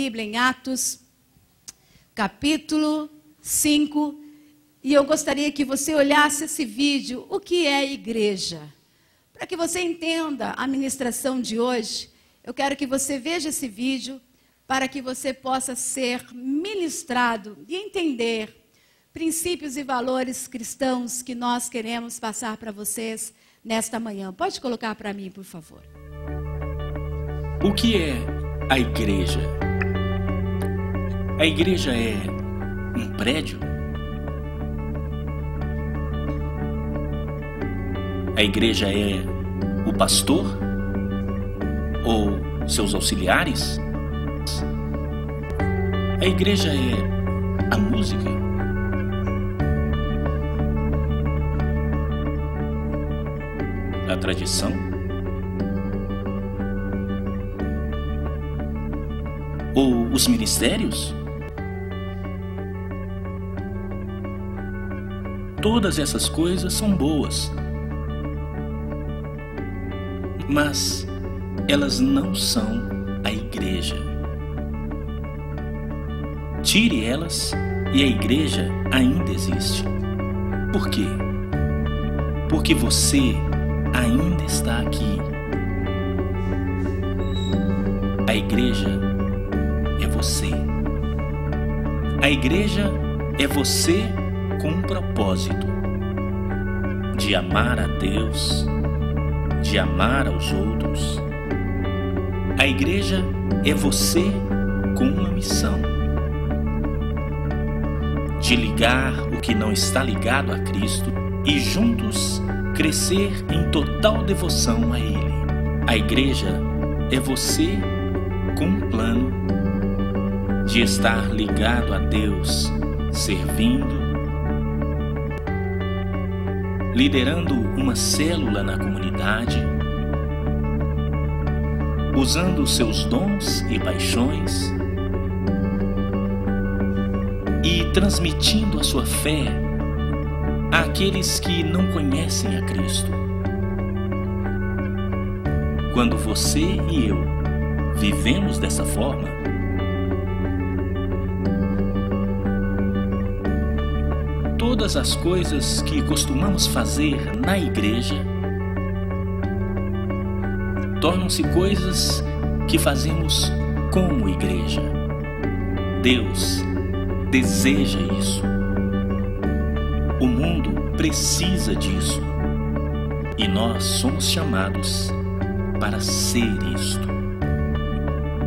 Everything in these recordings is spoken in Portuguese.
Bíblia em Atos, capítulo 5, e eu gostaria que você olhasse esse vídeo, o que é igreja? Para que você entenda a ministração de hoje, eu quero que você veja esse vídeo para que você possa ser ministrado e entender princípios e valores cristãos que nós queremos passar para vocês nesta manhã. Pode colocar para mim, por favor. O que é a igreja? A igreja é um prédio? A igreja é o pastor? Ou seus auxiliares? A igreja é a música? A tradição? Ou os ministérios? Todas essas coisas são boas, mas elas não são a igreja. Tire elas e a igreja ainda existe. Por quê? Porque você ainda está aqui. A igreja é você. A igreja é você com um propósito de amar a Deus, de amar aos outros. A igreja é você com uma missão de ligar o que não está ligado a Cristo e juntos crescer em total devoção a Ele. A igreja é você com um plano de estar ligado a Deus, servindo liderando uma célula na comunidade, usando seus dons e paixões e transmitindo a sua fé àqueles que não conhecem a Cristo. Quando você e eu vivemos dessa forma, todas as coisas que costumamos fazer na igreja tornam-se coisas que fazemos como igreja. Deus deseja isso. O mundo precisa disso. E nós somos chamados para ser isto.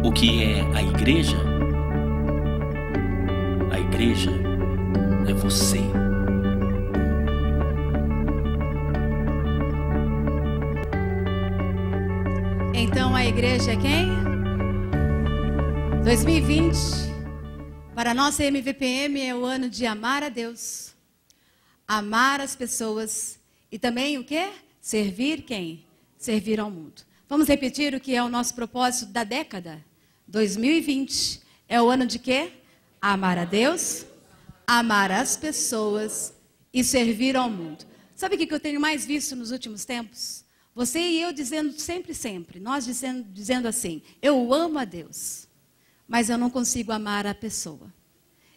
O que é a igreja? A igreja é você. a igreja é quem? 2020. Para a nossa MVPM é o ano de amar a Deus, amar as pessoas e também o quê? Servir quem? Servir ao mundo. Vamos repetir o que é o nosso propósito da década? 2020 é o ano de quê? Amar a Deus, amar as pessoas e servir ao mundo. Sabe o que eu tenho mais visto nos últimos tempos? Você e eu dizendo sempre, sempre, nós dizendo, dizendo assim: eu amo a Deus, mas eu não consigo amar a pessoa.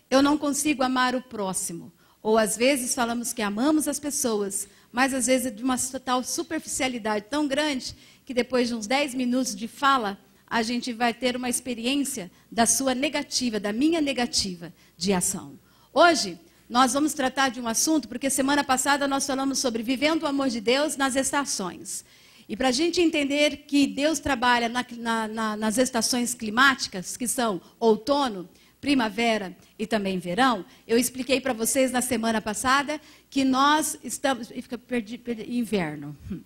Eu não consigo amar o próximo. Ou às vezes falamos que amamos as pessoas, mas às vezes é de uma total superficialidade tão grande que depois de uns 10 minutos de fala, a gente vai ter uma experiência da sua negativa, da minha negativa de ação. Hoje, nós vamos tratar de um assunto, porque semana passada nós falamos sobre vivendo o amor de Deus nas estações. E para a gente entender que Deus trabalha na, na, na, nas estações climáticas, que são outono, primavera e também verão, eu expliquei para vocês na semana passada que nós estamos. Fica perdi, perdi, inverno. Hum.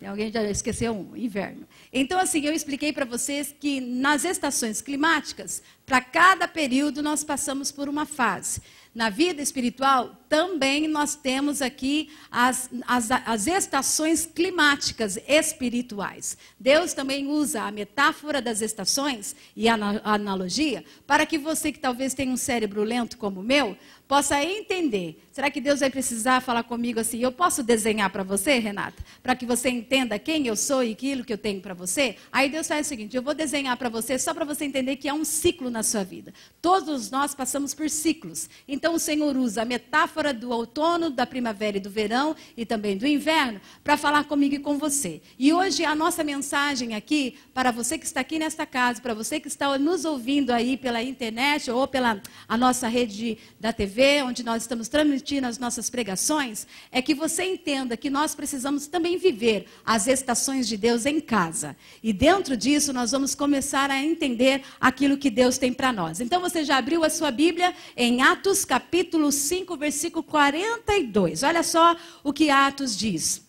Tem alguém já esqueceu um, inverno. Então, assim, eu expliquei para vocês que nas estações climáticas, para cada período, nós passamos por uma fase na vida espiritual também nós temos aqui as, as, as, estações climáticas espirituais. Deus também usa a metáfora das estações e a, a analogia para que você que talvez tenha um cérebro lento como o meu, possa entender. Será que Deus vai precisar falar comigo assim? Eu posso desenhar para você, Renata? Para que você entenda quem eu sou e aquilo que eu tenho para você? Aí Deus faz o seguinte: eu vou desenhar para você só para você entender que há um ciclo na sua vida. Todos nós passamos por ciclos. Então o Senhor usa a metáfora do outono, da primavera e do verão e também do inverno, para falar comigo e com você. E hoje a nossa mensagem aqui, para você que está aqui nesta casa, para você que está nos ouvindo aí pela internet ou pela a nossa rede da TV, onde nós estamos transmitindo as nossas pregações, é que você entenda que nós precisamos também viver as estações de Deus em casa. E dentro disso nós vamos começar a entender aquilo que Deus tem para nós. Então você já abriu a sua Bíblia em Atos capítulo 5, versículo versículo 42. Olha só o que Atos diz.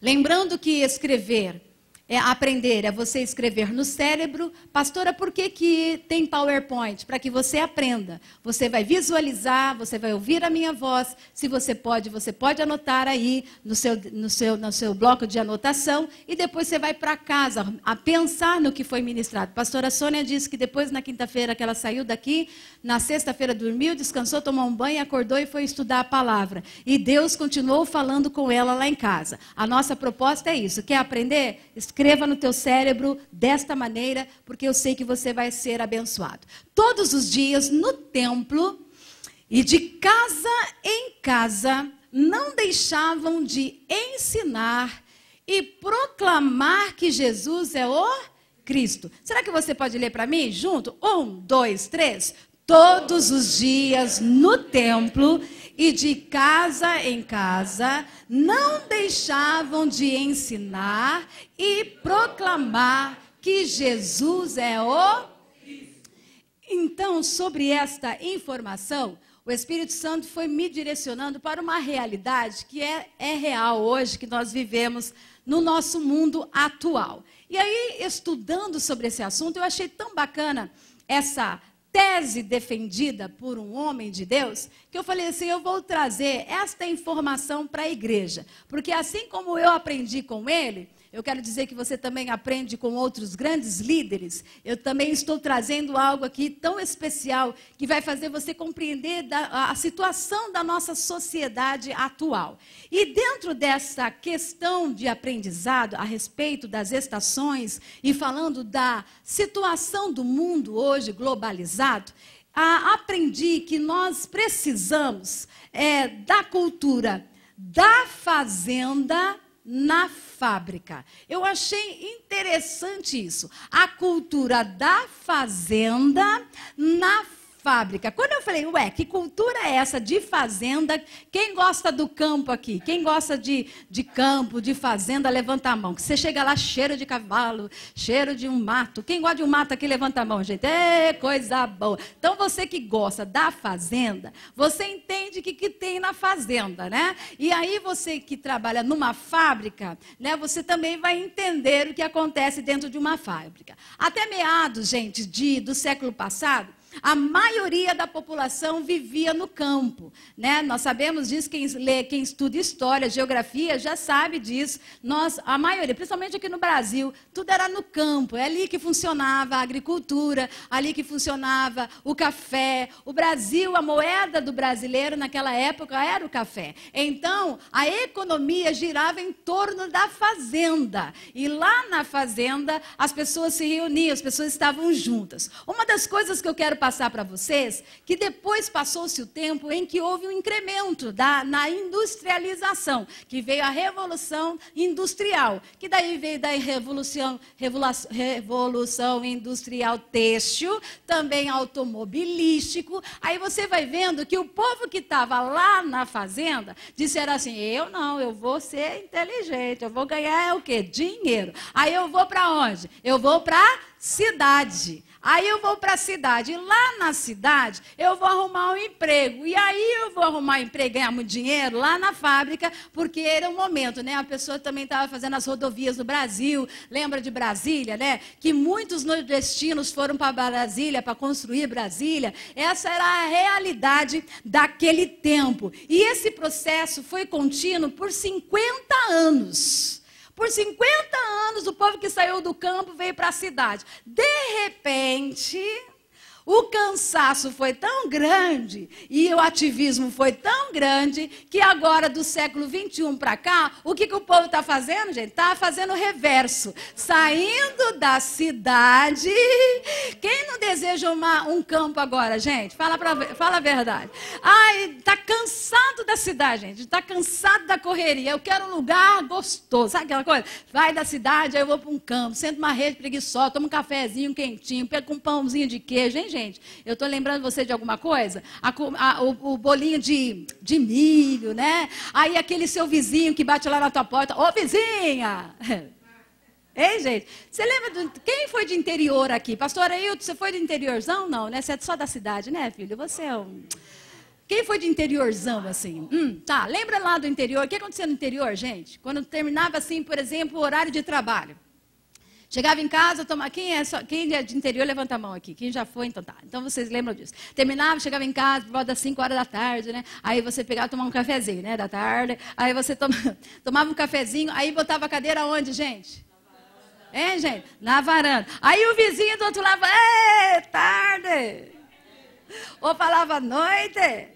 Lembrando que escrever é, aprender é você escrever no cérebro. Pastora, por que, que tem PowerPoint? Para que você aprenda. Você vai visualizar, você vai ouvir a minha voz. Se você pode, você pode anotar aí no seu, no seu, no seu bloco de anotação. E depois você vai para casa a pensar no que foi ministrado. Pastora Sônia disse que depois, na quinta-feira que ela saiu daqui, na sexta-feira dormiu, descansou, tomou um banho, acordou e foi estudar a palavra. E Deus continuou falando com ela lá em casa. A nossa proposta é isso. Quer aprender? escreva no teu cérebro desta maneira, porque eu sei que você vai ser abençoado. Todos os dias no templo e de casa em casa não deixavam de ensinar e proclamar que Jesus é o Cristo. Será que você pode ler para mim junto? Um, dois, três. Todos os dias no templo e de casa em casa não deixavam de ensinar e proclamar que Jesus é o Então, sobre esta informação, o Espírito Santo foi me direcionando para uma realidade que é, é real hoje, que nós vivemos no nosso mundo atual. E aí, estudando sobre esse assunto, eu achei tão bacana essa tese defendida por um homem de Deus, que eu falei assim: eu vou trazer esta informação para a igreja, porque assim como eu aprendi com ele, eu quero dizer que você também aprende com outros grandes líderes. Eu também estou trazendo algo aqui tão especial que vai fazer você compreender da, a situação da nossa sociedade atual. E dentro dessa questão de aprendizado a respeito das estações e falando da situação do mundo hoje globalizado, aprendi que nós precisamos é, da cultura da fazenda na fábrica. Eu achei interessante isso. A cultura da fazenda na fábrica fábrica. Quando eu falei, ué, que cultura é essa de fazenda? Quem gosta do campo aqui? Quem gosta de, de campo, de fazenda, levanta a mão. você chega lá, cheiro de cavalo, cheiro de um mato. Quem gosta de um mato aqui, levanta a mão, gente. É coisa boa. Então, você que gosta da fazenda, você entende o que, que tem na fazenda, né? E aí, você que trabalha numa fábrica, né, você também vai entender o que acontece dentro de uma fábrica. Até meados, gente, de, do século passado, a maioria da população vivia no campo. Né? Nós sabemos disso, quem lê, quem estuda história, geografia, já sabe disso. Nós, a maioria, principalmente aqui no Brasil, tudo era no campo. É ali que funcionava a agricultura, ali que funcionava o café. O Brasil, a moeda do brasileiro naquela época era o café. Então, a economia girava em torno da fazenda. E lá na fazenda, as pessoas se reuniam, as pessoas estavam juntas. Uma das coisas que eu quero passar para vocês que depois passou-se o tempo em que houve um incremento da, na industrialização, que veio a revolução industrial, que daí veio da revolução, revolução industrial têxtil, também automobilístico. Aí você vai vendo que o povo que estava lá na fazenda disseram assim: eu não, eu vou ser inteligente, eu vou ganhar o quê? Dinheiro. Aí eu vou para onde? Eu vou para a cidade. Aí eu vou para a cidade. Lá na cidade, eu vou arrumar um emprego. E aí eu vou arrumar um emprego, ganhar muito dinheiro lá na fábrica, porque era um momento, né? A pessoa também estava fazendo as rodovias do Brasil. Lembra de Brasília, né? Que muitos nordestinos foram para Brasília para construir Brasília. Essa era a realidade daquele tempo. E esse processo foi contínuo por 50 anos. Por 50 anos, o povo que saiu do campo veio para a cidade. De repente, o cansaço foi tão grande e o ativismo foi tão grande que agora, do século 21 para cá, o que, que o povo está fazendo, gente? Está fazendo o reverso. Saindo da cidade. Quem não deseja uma, um campo agora, gente? Fala, pra, fala a verdade. Ai, está cansado da cidade, gente. Está cansado da correria. Eu quero um lugar gostoso. Sabe aquela coisa? Vai da cidade, aí eu vou para um campo, sento uma rede preguiçosa, tomo um cafezinho quentinho, pego um pãozinho de queijo, hein, gente? Eu estou lembrando você de alguma coisa? A, a, o, o, bolinho de, de milho, né? Aí aquele seu vizinho que bate lá na tua porta, ô vizinha! Ei, gente, você lembra de quem foi de interior aqui? Pastor Ailton, você foi de interiorzão? Não, né? Você é só da cidade, né, filho? Você é um... Quem foi de interiorzão, assim? Hum, tá, lembra lá do interior? O que acontecia no interior, gente? Quando terminava, assim, por exemplo, o horário de trabalho. Chegava em casa, tomava. Quem é, só... Quem é de interior, levanta a mão aqui. Quem já foi, então tá. Então vocês lembram disso. Terminava, chegava em casa, por volta das 5 horas da tarde, né? Aí você pegava tomava um cafezinho, né? Da tarde. Aí você tomava, tomava um cafezinho, aí botava a cadeira onde, gente? Hein, é, gente? Na varanda. Aí o vizinho do outro lado falava, tarde! Ou falava, noite!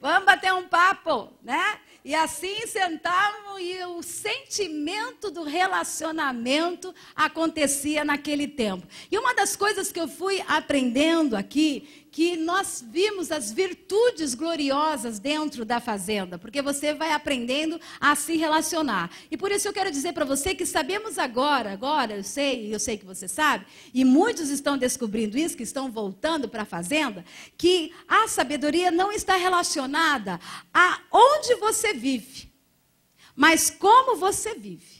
Vamos bater um papo, né? E assim sentavam e o sentimento do relacionamento acontecia naquele tempo. E uma das coisas que eu fui aprendendo aqui, que nós vimos as virtudes gloriosas dentro da fazenda, porque você vai aprendendo a se relacionar. E por isso eu quero dizer para você que sabemos agora, agora eu sei, eu sei que você sabe, e muitos estão descobrindo isso, que estão voltando para a fazenda, que a sabedoria não está relacionada a onde você vive, mas como você vive.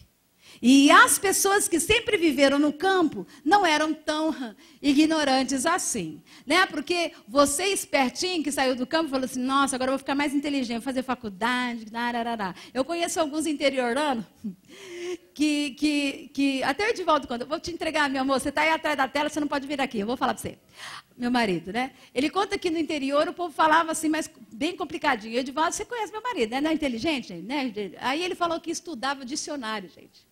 E as pessoas que sempre viveram no campo não eram tão ignorantes assim, né? Porque você espertinho que saiu do campo falou assim: "Nossa, agora eu vou ficar mais inteligente, vou fazer faculdade". Dararara. Eu conheço alguns interioranos que, que, que até o Edivaldo conta. Eu vou te entregar, meu amor, você está aí atrás da tela, você não pode vir aqui. Eu vou falar para você. Meu marido, né? Ele conta que no interior o povo falava assim, mas bem complicadinho. Edivaldo, ah, você conhece meu marido, né? Não é inteligente, né? Aí ele falou que estudava dicionário, gente.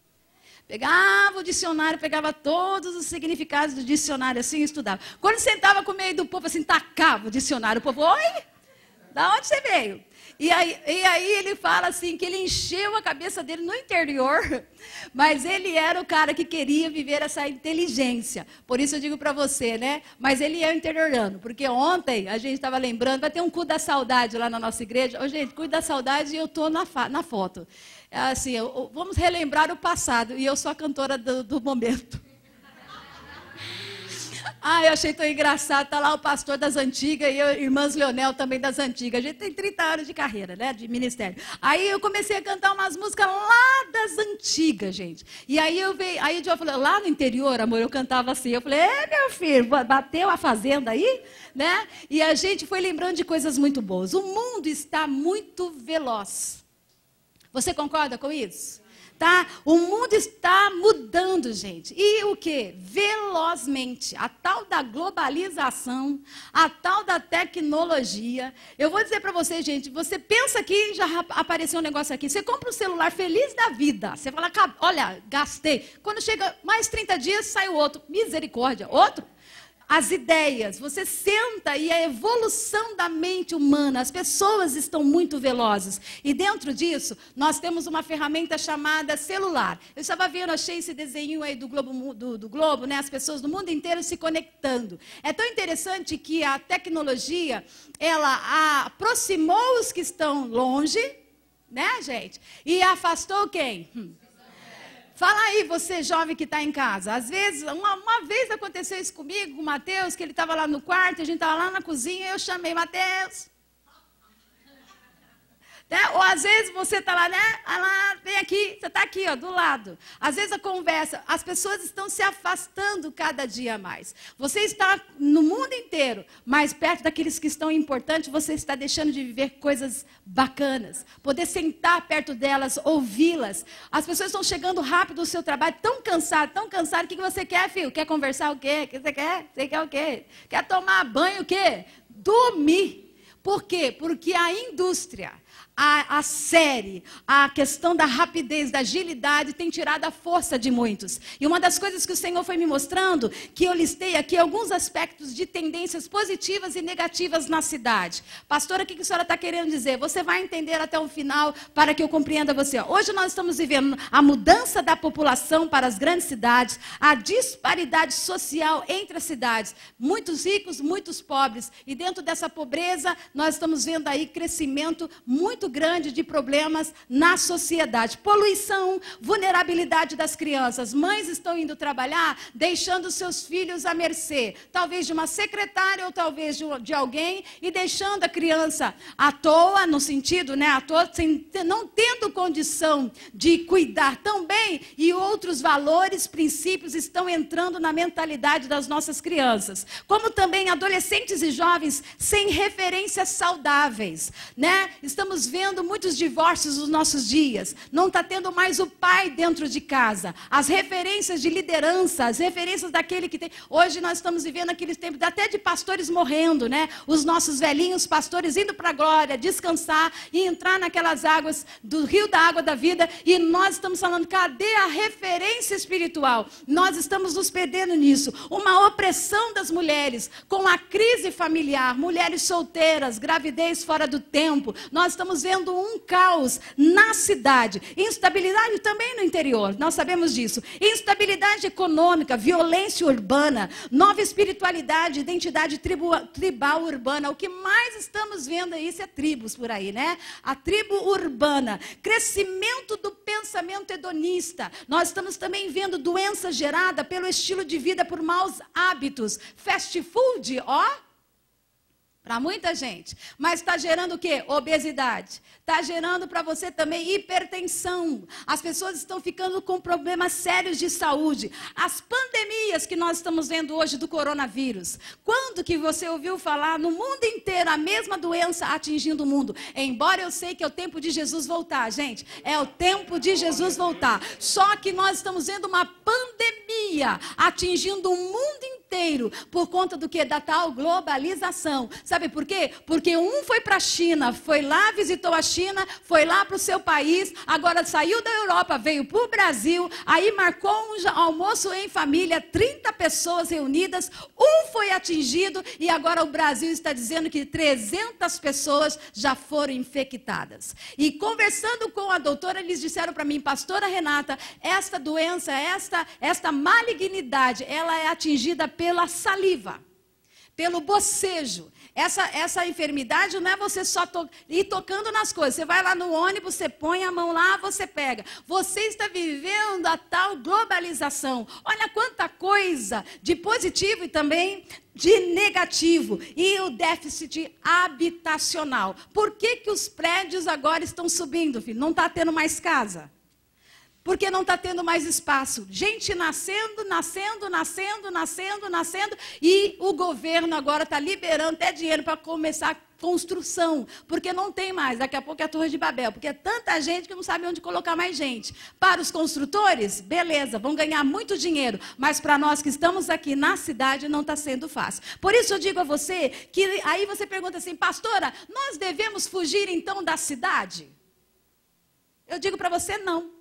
Pegava o dicionário, pegava todos os significados do dicionário assim estudava. Quando sentava com o meio do povo, assim, tacava o dicionário. O povo, oi? Da onde você veio? E aí, e aí ele fala assim que ele encheu a cabeça dele no interior, mas ele era o cara que queria viver essa inteligência. Por isso eu digo para você, né? Mas ele é o interiorano, porque ontem a gente estava lembrando, vai ter um cu da saudade lá na nossa igreja. Ô, gente, cu da saudade e eu tô na, na foto. É assim, vamos relembrar o passado. E eu sou a cantora do, do momento. Ah, eu achei tão engraçado. Está lá o pastor das antigas e eu, irmãs Leonel também das antigas. A gente tem 30 anos de carreira, né? De ministério. Aí eu comecei a cantar umas músicas lá das antigas, gente. E aí eu veio, aí eu falei, lá no interior, amor, eu cantava assim. Eu falei, é, meu filho, bateu a fazenda aí, né? E a gente foi lembrando de coisas muito boas. O mundo está muito veloz. Você concorda com isso? Tá? O mundo está mudando, gente. E o que? Velozmente. A tal da globalização, a tal da tecnologia. Eu vou dizer para você, gente, você pensa que já apareceu um negócio aqui. Você compra um celular feliz da vida. Você fala, olha, gastei. Quando chega mais 30 dias, sai outro. Misericórdia. Outro? as ideias, você senta e a evolução da mente humana, as pessoas estão muito velozes. E dentro disso, nós temos uma ferramenta chamada celular. Eu estava vendo, achei esse desenho aí do Globo, do, do Globo né? as pessoas do mundo inteiro se conectando. É tão interessante que a tecnologia, ela aproximou os que estão longe, né, gente? E afastou quem? Hum. Fala aí, você jovem que está em casa. Às vezes, uma, uma, vez aconteceu isso comigo, com o Mateus, que ele estava lá no quarto, a gente estava lá na cozinha, eu chamei Mateus. Né? Ou às vezes você está lá, né? Ah, lá, vem aqui, você está aqui, ó, do lado. Às vezes a conversa, as pessoas estão se afastando cada dia mais. Você está no mundo inteiro, mas perto daqueles que estão importantes, você está deixando de viver coisas bacanas. Poder sentar perto delas, ouvi-las. As pessoas estão chegando rápido do seu trabalho, tão cansado, tão cansado. O que você quer, filho? Quer conversar o quê? O que você quer? Você quer o quê? Quer tomar banho o quê? Dormir. Por quê? Porque a indústria a, a série, a questão da rapidez, da agilidade, tem tirado a força de muitos. E uma das coisas que o Senhor foi me mostrando, que eu listei aqui alguns aspectos de tendências positivas e negativas na cidade. Pastora, o que a senhora está querendo dizer? Você vai entender até o final para que eu compreenda você. Hoje nós estamos vivendo a mudança da população para as grandes cidades, a disparidade social entre as cidades. Muitos ricos, muitos pobres. E dentro dessa pobreza, nós estamos vendo aí crescimento muito muito grande de problemas na sociedade. Poluição, vulnerabilidade das crianças. Mães estão indo trabalhar deixando seus filhos à mercê, talvez de uma secretária ou talvez de alguém, e deixando a criança à toa, no sentido, né, à toa, sem, não tendo condição de cuidar tão bem, e outros valores, princípios estão entrando na mentalidade das nossas crianças. Como também adolescentes e jovens sem referências saudáveis, né? Estamos vendo muitos divórcios nos nossos dias. Não está tendo mais o pai dentro de casa. As referências de liderança, as referências daquele que tem. Hoje nós estamos vivendo aqueles tempos até de pastores morrendo, né? Os nossos velhinhos pastores indo para a glória, descansar e entrar naquelas águas do rio da água da vida. E nós estamos falando, cadê a referência espiritual? Nós estamos nos perdendo nisso. Uma opressão das mulheres com a crise familiar, mulheres solteiras, gravidez fora do tempo. Nós estamos vendo um caos na cidade, instabilidade também no interior, nós sabemos disso. Instabilidade econômica, violência urbana, nova espiritualidade, identidade tribu, tribal urbana. O que mais estamos vendo aí, é isso é tribos por aí, né? A tribo urbana, crescimento do pensamento hedonista. Nós estamos também vendo doença gerada pelo estilo de vida por maus hábitos. Fast food, ó para muita gente. Mas está gerando o quê? Obesidade. Está gerando para você também hipertensão. As pessoas estão ficando com problemas sérios de saúde. As pandemias que nós estamos vendo hoje do coronavírus. Quando que você ouviu falar no mundo inteiro a mesma doença atingindo o mundo? Embora eu sei que é o tempo de Jesus voltar, gente. É o tempo de Jesus voltar. Só que nós estamos vendo uma pandemia atingindo o mundo inteiro por conta do que? Da tal globalização. Sabe por quê? Porque um foi para a China, foi lá, visitou a China, foi lá para o seu país, agora saiu da Europa, veio para o Brasil, aí marcou um almoço em família, 30 pessoas reunidas, um foi atingido e agora o Brasil está dizendo que 300 pessoas já foram infectadas. E conversando com a doutora, eles disseram para mim, pastora Renata, esta doença, esta, esta malignidade, ela é atingida pelo pela saliva, pelo bocejo. Essa, essa enfermidade não é você só to ir tocando nas coisas. Você vai lá no ônibus, você põe a mão lá, você pega. Você está vivendo a tal globalização. Olha quanta coisa de positivo e também de negativo. E o déficit habitacional. Por que, que os prédios agora estão subindo, filho? Não está tendo mais casa porque não está tendo mais espaço. Gente nascendo, nascendo, nascendo, nascendo, nascendo, e o governo agora está liberando até dinheiro para começar a construção, porque não tem mais. Daqui a pouco é a Torre de Babel, porque é tanta gente que não sabe onde colocar mais gente. Para os construtores, beleza, vão ganhar muito dinheiro, mas para nós que estamos aqui na cidade não está sendo fácil. Por isso eu digo a você que aí você pergunta assim, pastora, nós devemos fugir então da cidade? Eu digo para você não.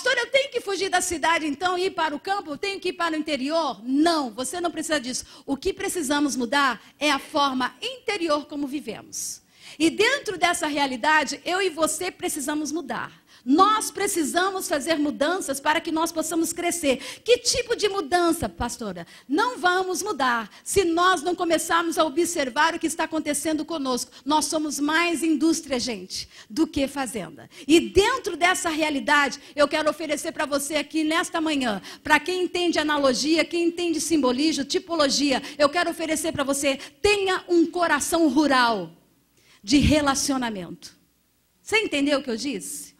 Pastor, eu tenho que fugir da cidade então e ir para o campo? Eu tenho que ir para o interior? Não, você não precisa disso. O que precisamos mudar é a forma interior como vivemos. E dentro dessa realidade, eu e você precisamos mudar. Nós precisamos fazer mudanças para que nós possamos crescer. Que tipo de mudança, pastora? Não vamos mudar se nós não começarmos a observar o que está acontecendo conosco. Nós somos mais indústria, gente, do que fazenda. E dentro dessa realidade, eu quero oferecer para você aqui nesta manhã, para quem entende analogia, quem entende simbolismo, tipologia, eu quero oferecer para você: tenha um coração rural de relacionamento. Você entendeu o que eu disse?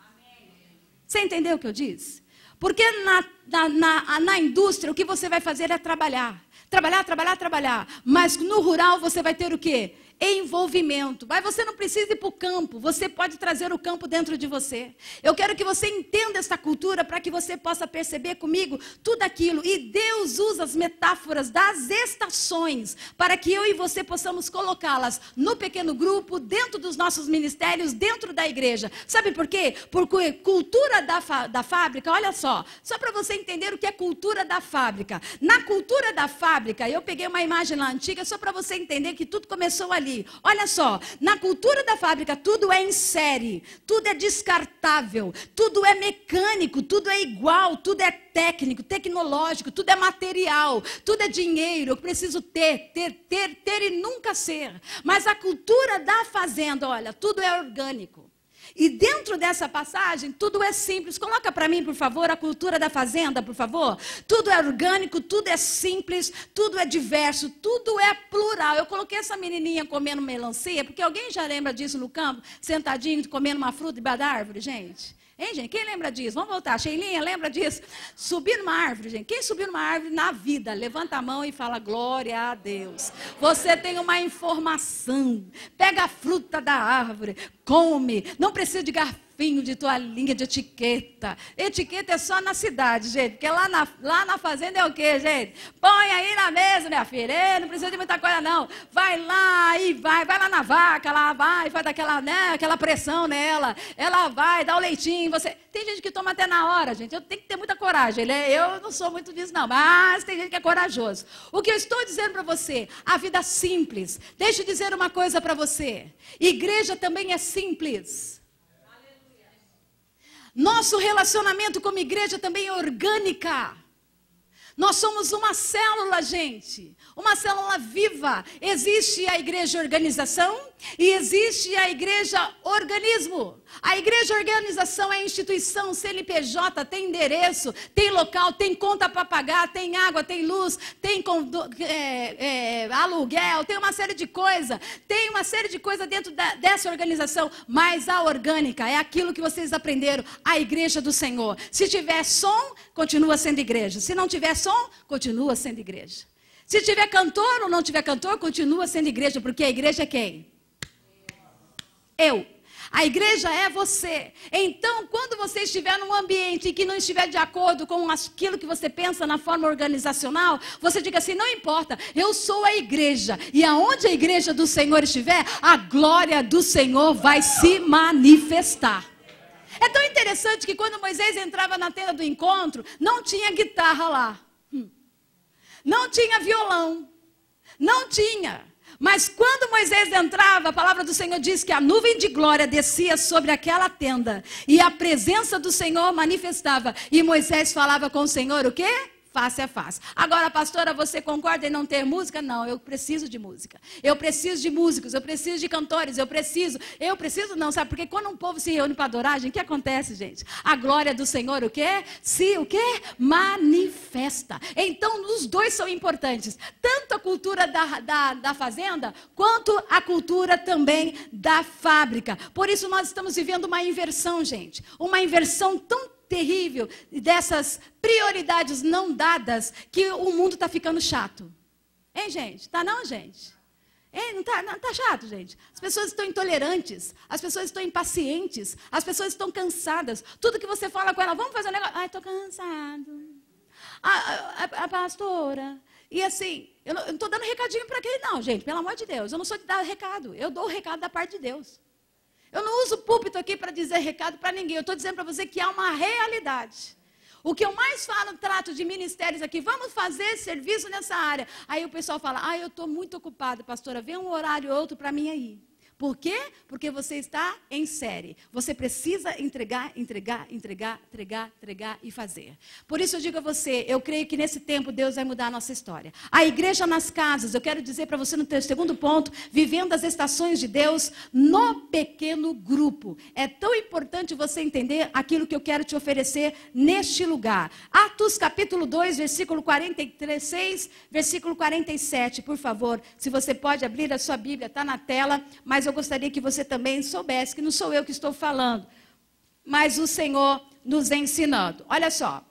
Você entendeu o que eu disse? Porque na, na, na, na indústria o que você vai fazer é trabalhar. Trabalhar, trabalhar, trabalhar. Mas no rural você vai ter o quê? envolvimento. Mas você não precisa ir para o campo, você pode trazer o campo dentro de você. Eu quero que você entenda essa cultura para que você possa perceber comigo tudo aquilo. E Deus usa as metáforas das estações para que eu e você possamos colocá-las no pequeno grupo, dentro dos nossos ministérios, dentro da igreja. Sabe por quê? Porque cultura da, da fábrica, olha só, só para você entender o que é cultura da fábrica. Na cultura da fábrica, eu peguei uma imagem lá antiga só para você entender que tudo começou ali ali. Olha só, na cultura da fábrica, tudo é em série, tudo é descartável, tudo é mecânico, tudo é igual, tudo é técnico, tecnológico, tudo é material, tudo é dinheiro. Eu preciso ter, ter, ter, ter e nunca ser. Mas a cultura da fazenda, olha, tudo é orgânico. E dentro dessa passagem, tudo é simples. Coloca para mim, por favor, a cultura da fazenda, por favor. Tudo é orgânico, tudo é simples, tudo é diverso, tudo é plural. Eu coloquei essa menininha comendo melancia, porque alguém já lembra disso no campo, sentadinho, comendo uma fruta debaixo da árvore, gente? Hein, gente? Quem lembra disso? Vamos voltar. Sheilinha, lembra disso? Subir numa árvore, gente. Quem subiu numa árvore na vida, levanta a mão e fala glória a Deus. Você tem uma informação. Pega a fruta da árvore, come. Não precisa de garfo fofinho de tua linha de etiqueta. Etiqueta é só na cidade, gente, porque lá na, lá na fazenda é o quê, gente? Põe aí na mesa, minha filha, Ei, não precisa de muita coisa não. Vai lá e vai, vai lá na vaca, lá vai, faz aquela, né, aquela pressão nela. Ela vai, dá o leitinho, você... Tem gente que toma até na hora, gente, eu tenho que ter muita coragem, né? Eu não sou muito disso não, mas tem gente que é corajoso. O que eu estou dizendo para você, a vida simples. Deixa eu dizer uma coisa para você. Igreja também é simples. Nosso relacionamento como igreja também é orgânica. Nós somos uma célula, gente uma célula viva. Existe a igreja organização e existe a igreja organismo. A igreja organização é instituição, CNPJ, tem endereço, tem local, tem conta para pagar, tem água, tem luz, tem é, é, aluguel, tem uma série de coisas. Tem uma série de coisas dentro da, dessa organização, mas a orgânica é aquilo que vocês aprenderam, a igreja do Senhor. Se tiver som, continua sendo igreja. Se não tiver som, continua sendo igreja. Se tiver cantor ou não tiver cantor, continua sendo igreja, porque a igreja é quem? Eu. A igreja é você. Então, quando você estiver num ambiente que não estiver de acordo com aquilo que você pensa na forma organizacional, você diga assim: não importa, eu sou a igreja. E aonde a igreja do Senhor estiver, a glória do Senhor vai se manifestar. É tão interessante que quando Moisés entrava na tenda do encontro, não tinha guitarra lá. Não tinha violão. Não tinha. Mas quando Moisés entrava, a palavra do Senhor diz que a nuvem de glória descia sobre aquela tenda e a presença do Senhor manifestava. E Moisés falava com o Senhor o quê? Face a face. Agora, pastora, você concorda em não ter música? Não, eu preciso de música. Eu preciso de músicos, eu preciso de cantores, eu preciso. Eu preciso não, sabe? Porque quando um povo se reúne para adorar, o que acontece, gente? A glória do Senhor, o quê? Se o quê? Manifesta. Então, os dois são importantes. Tanto a cultura da, da, da fazenda, quanto a cultura também da fábrica. Por isso, nós estamos vivendo uma inversão, gente. Uma inversão tão terrível dessas prioridades não dadas que o mundo está ficando chato. Hein, gente? Tá não, gente? Hein, não tá, não tá chato, gente? As pessoas estão intolerantes, as pessoas estão impacientes, as pessoas estão cansadas. Tudo que você fala com ela, vamos fazer um negócio. Ai, estou cansado. A, a, a, pastora. E assim, eu não estou dando recadinho para aquele não, gente, pelo amor de Deus. Eu não sou de dar recado, eu dou o recado da parte de Deus. Eu não uso púlpito aqui para dizer recado para ninguém. Eu estou dizendo para você que é uma realidade. O que eu mais falo, trato de ministérios aqui, vamos fazer serviço nessa área. Aí o pessoal fala, ah, eu estou muito ocupado, pastora, vê um horário ou outro para mim aí. Por quê? Porque você está em série. Você precisa entregar, entregar, entregar, entregar, entregar e fazer. Por isso eu digo a você, eu creio que nesse tempo Deus vai mudar a nossa história. A igreja nas casas, eu quero dizer para você no segundo ponto, vivendo as estações de Deus no pequeno grupo. É tão importante você entender aquilo que eu quero te oferecer neste lugar. Atos capítulo 2, versículo 46, versículo 47, por favor. Se você pode abrir a sua Bíblia, está na tela, mas eu gostaria que você também soubesse que não sou eu que estou falando, mas o Senhor nos ensinando. Olha só.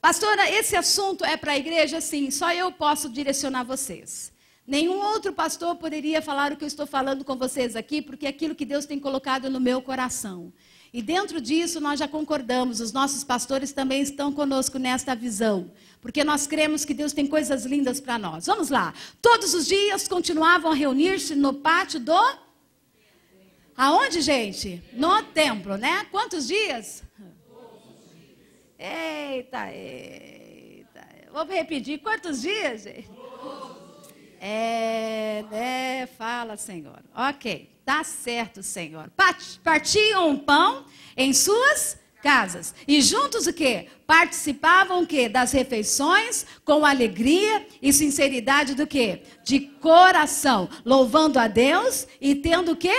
Pastora, esse assunto é para a igreja? Sim, só eu posso direcionar vocês. Nenhum outro pastor poderia falar o que eu estou falando com vocês aqui, porque é aquilo que Deus tem colocado no meu coração. E dentro disso nós já concordamos, os nossos pastores também estão conosco nesta visão porque nós cremos que Deus tem coisas lindas para nós. Vamos lá. Todos os dias continuavam a reunir-se no pátio do. Aonde, gente? No templo, né? Quantos dias? Eita, eita. Vou repetir. Quantos dias, gente? É, né? Fala, Senhor. Ok, tá certo, Senhor. Partiam um pão em suas casas. E juntos o quê? Participavam o quê? Das refeições com alegria e sinceridade do quê? De coração, louvando a Deus e tendo o quê?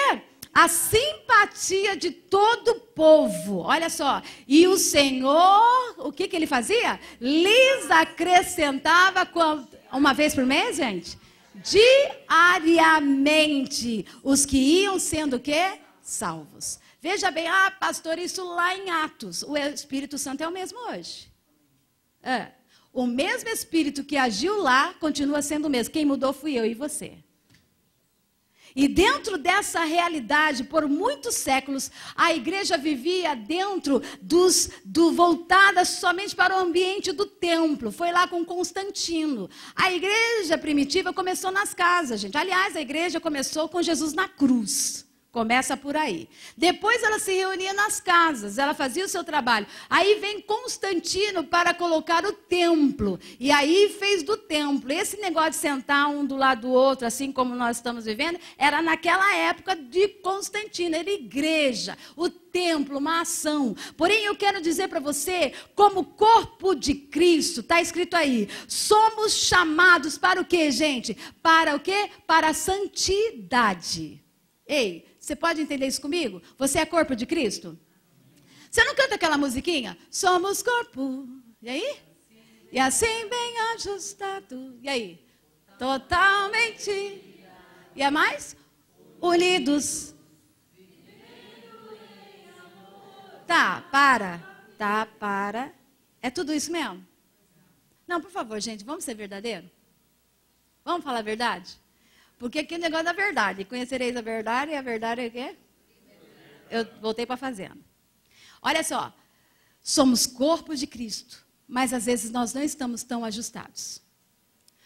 A simpatia de todo o povo. Olha só. E o Senhor, o que, que ele fazia? Lhes acrescentava uma vez por mês, gente? Diariamente os que iam sendo o quê? Salvos. Veja bem, ah, pastor, isso lá em Atos. O Espírito Santo é o mesmo hoje. É. O mesmo Espírito que agiu lá continua sendo o mesmo. Quem mudou fui eu e você. E dentro dessa realidade, por muitos séculos, a igreja vivia dentro dos do voltada somente para o ambiente do templo. Foi lá com Constantino. A igreja primitiva começou nas casas, gente. Aliás, a igreja começou com Jesus na cruz. Começa por aí. Depois ela se reunia nas casas, ela fazia o seu trabalho. Aí vem Constantino para colocar o templo. E aí fez do templo. Esse negócio de sentar um do lado do outro, assim como nós estamos vivendo, era naquela época de Constantino. Era igreja, o templo, uma ação. Porém, eu quero dizer para você, como corpo de Cristo, está escrito aí, somos chamados para o que, gente? Para o que? Para a santidade. Ei, você pode entender isso comigo? Você é corpo de Cristo? Você não canta aquela musiquinha? Somos corpo. E aí? E assim bem ajustado. E aí? Totalmente. E é mais? Unidos. Tá, para. Tá, para. É tudo isso mesmo? Não, por favor, gente, vamos ser verdadeiro? Vamos falar a verdade? Porque aqui é o negócio da verdade. Conhecereis a verdade e a verdade é o quê? Eu voltei para a fazenda. Olha só. Somos corpo de Cristo, mas às vezes nós não estamos tão ajustados.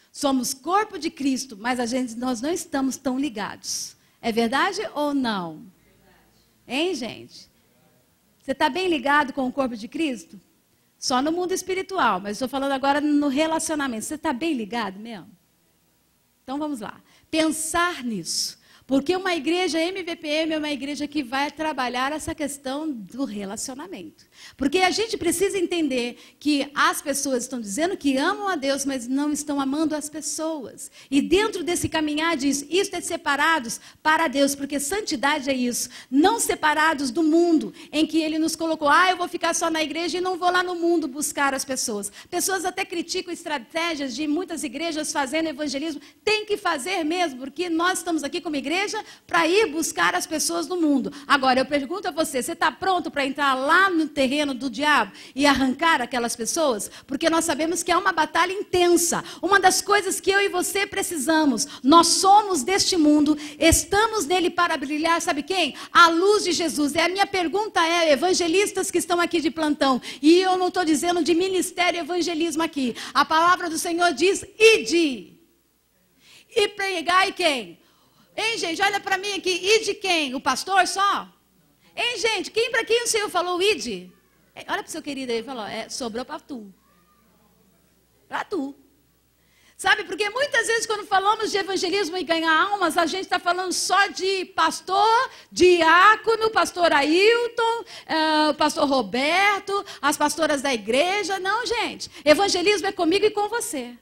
Somos corpo de Cristo, mas às vezes nós não estamos tão ligados. É verdade ou não? Hein, gente? Você está bem ligado com o corpo de Cristo? Só no mundo espiritual, mas estou falando agora no relacionamento. Você está bem ligado mesmo? Então vamos lá pensar nisso. Porque uma igreja MVPM é uma igreja que vai trabalhar essa questão do relacionamento. Porque a gente precisa entender que as pessoas estão dizendo que amam a Deus, mas não estão amando as pessoas. E dentro desse caminhar diz: isto é separados para Deus, porque santidade é isso. Não separados do mundo em que Ele nos colocou. Ah, eu vou ficar só na igreja e não vou lá no mundo buscar as pessoas. Pessoas até criticam estratégias de muitas igrejas fazendo evangelismo. Tem que fazer mesmo, porque nós estamos aqui como igreja para ir buscar as pessoas no mundo. Agora, eu pergunto a você: você está pronto para entrar lá no terreno? terreno do diabo e arrancar aquelas pessoas? Porque nós sabemos que é uma batalha intensa. Uma das coisas que eu e você precisamos, nós somos deste mundo, estamos nele para brilhar, sabe quem? A luz de Jesus. E a minha pergunta é, evangelistas que estão aqui de plantão, e eu não estou dizendo de ministério evangelismo aqui. A palavra do Senhor diz: ide. E pregai quem? Hein, gente, olha para mim aqui. Ide quem? O pastor só? Hein, gente, quem para quem o Senhor falou ide? É, olha o seu querido aí e fala, é, sobrou para tu. Para tu. Sabe, porque muitas vezes quando falamos de evangelismo e ganhar almas, a gente está falando só de pastor, diácono, pastor Ailton, uh, pastor Roberto, as pastoras da igreja. Não, gente. Evangelismo é comigo e com você.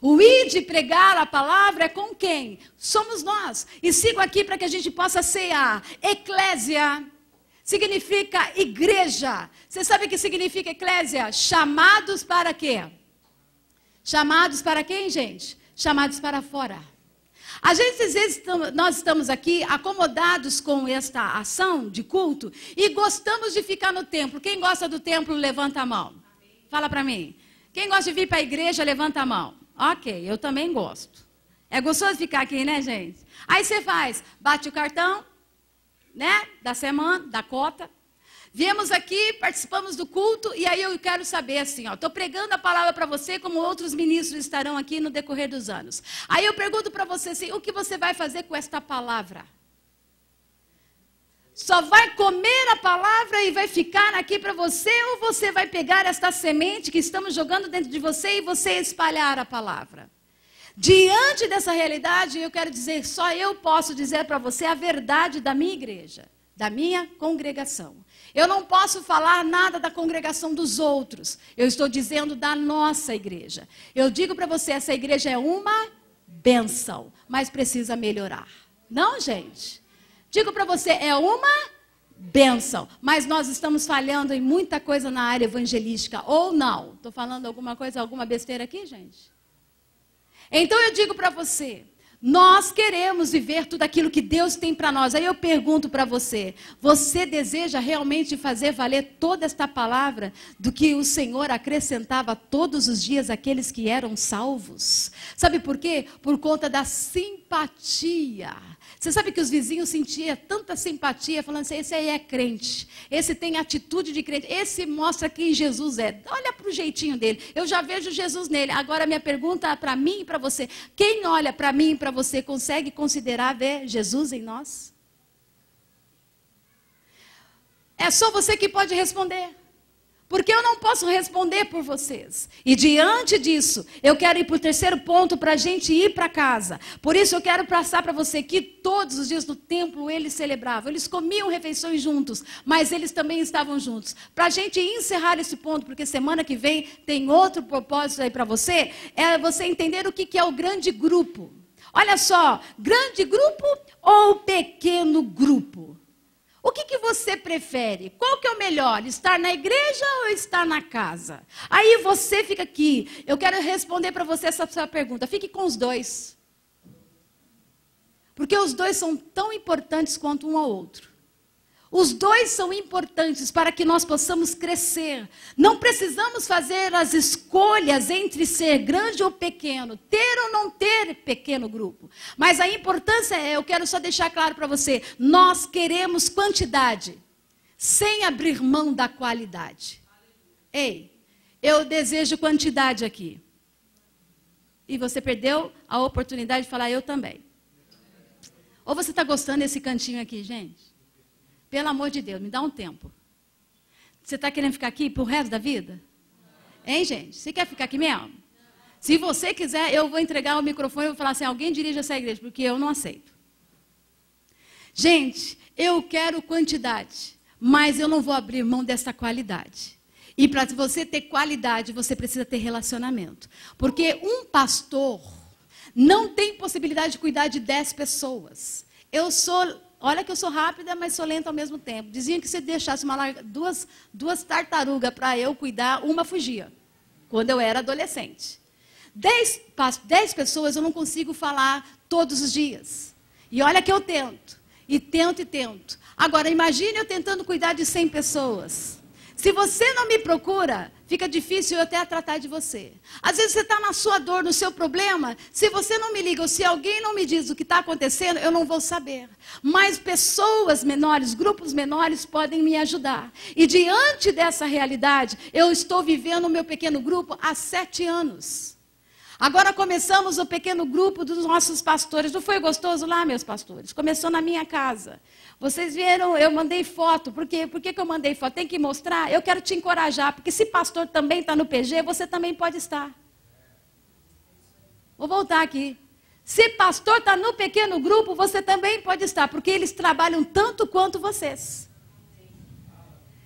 O ir de pregar a palavra é com quem? Somos nós. E sigo aqui para que a gente possa cear. Eclésia significa igreja. Você sabe o que significa eclésia? Chamados para quê? Chamados para quem, gente? Chamados para fora. A gente, às vezes, nós estamos aqui acomodados com esta ação de culto e gostamos de ficar no templo. Quem gosta do templo, levanta a mão. Fala para mim. Quem gosta de vir para a igreja, levanta a mão. Ok, eu também gosto. É gostoso ficar aqui, né, gente? Aí você faz, bate o cartão, né, da semana, da cota. Viemos aqui, participamos do culto e aí eu quero saber assim, ó, estou pregando a palavra para você, como outros ministros estarão aqui no decorrer dos anos. Aí eu pergunto para você assim, o que você vai fazer com esta palavra? Só vai comer a palavra e vai ficar aqui para você ou você vai pegar esta semente que estamos jogando dentro de você e você espalhar a palavra? Diante dessa realidade, eu quero dizer, só eu posso dizer para você a verdade da minha igreja, da minha congregação. Eu não posso falar nada da congregação dos outros. Eu estou dizendo da nossa igreja. Eu digo para você, essa igreja é uma benção, mas precisa melhorar. Não, gente? Digo para você, é uma benção, mas nós estamos falhando em muita coisa na área evangelística, ou não? Estou falando alguma coisa, alguma besteira aqui, gente? Então eu digo para você, nós queremos viver tudo aquilo que Deus tem para nós. Aí eu pergunto para você: você deseja realmente fazer valer toda esta palavra do que o Senhor acrescentava todos os dias àqueles que eram salvos? Sabe por quê? Por conta da simpatia você sabe que os vizinhos sentiam tanta simpatia, falando assim: esse aí é crente, esse tem atitude de crente, esse mostra quem Jesus é. Olha para o jeitinho dele, eu já vejo Jesus nele. Agora, minha pergunta é para mim e para você: quem olha para mim e para você consegue considerar ver Jesus em nós? É só você que pode responder. Porque eu não posso responder por vocês. E diante disso, eu quero ir para o terceiro ponto para a gente ir para casa. Por isso, eu quero passar para você que todos os dias do templo eles celebravam. Eles comiam refeições juntos, mas eles também estavam juntos. Para a gente encerrar esse ponto, porque semana que vem tem outro propósito aí para você, é você entender o que é o grande grupo. Olha só, grande grupo ou pequeno grupo? O que, que, você prefere? Qual que é o melhor? Estar na igreja ou estar na casa? Aí você fica aqui. Eu quero responder para você essa sua pergunta. Fique com os dois. Porque os dois são tão importantes quanto um ao outro. Os dois são importantes para que nós possamos crescer. Não precisamos fazer as escolhas entre ser grande ou pequeno, ter ou não ter pequeno grupo. Mas a importância é, eu quero só deixar claro para você, nós queremos quantidade, sem abrir mão da qualidade. Ei, eu desejo quantidade aqui. E você perdeu a oportunidade de falar eu também. Ou você está gostando desse cantinho aqui, gente? Pelo amor de Deus, me dá um tempo. Você está querendo ficar aqui pro resto da vida? Hein, gente? Você quer ficar aqui mesmo? Se você quiser, eu vou entregar o microfone e vou falar assim: alguém dirige essa igreja, porque eu não aceito. Gente, eu quero quantidade, mas eu não vou abrir mão dessa qualidade. E para você ter qualidade, você precisa ter relacionamento. Porque um pastor não tem possibilidade de cuidar de 10 pessoas. Eu sou Olha que eu sou rápida, mas sou lenta ao mesmo tempo. Diziam que se deixasse larga, duas, duas tartarugas para eu cuidar, uma fugia. Quando eu era adolescente. Dez, dez pessoas eu não consigo falar todos os dias. E olha que eu tento. E tento e tento. Agora, imagine eu tentando cuidar de cem pessoas. Se você não me procura, fica difícil eu até tratar de você. Às vezes você está na sua dor, no seu problema. Se você não me liga ou se alguém não me diz o que está acontecendo, eu não vou saber. Mas pessoas menores, grupos menores podem me ajudar. E diante dessa realidade, eu estou vivendo o meu pequeno grupo há sete anos. Agora começamos o pequeno grupo dos nossos pastores. Não foi gostoso lá, meus pastores? Começou na minha casa. Vocês viram, eu mandei foto. Por quê? Por que, que eu mandei foto? Tem que mostrar? Eu quero te encorajar, porque se pastor também está no PG, você também pode estar. Vou voltar aqui. Se pastor está no pequeno grupo, você também pode estar, porque eles trabalham tanto quanto vocês.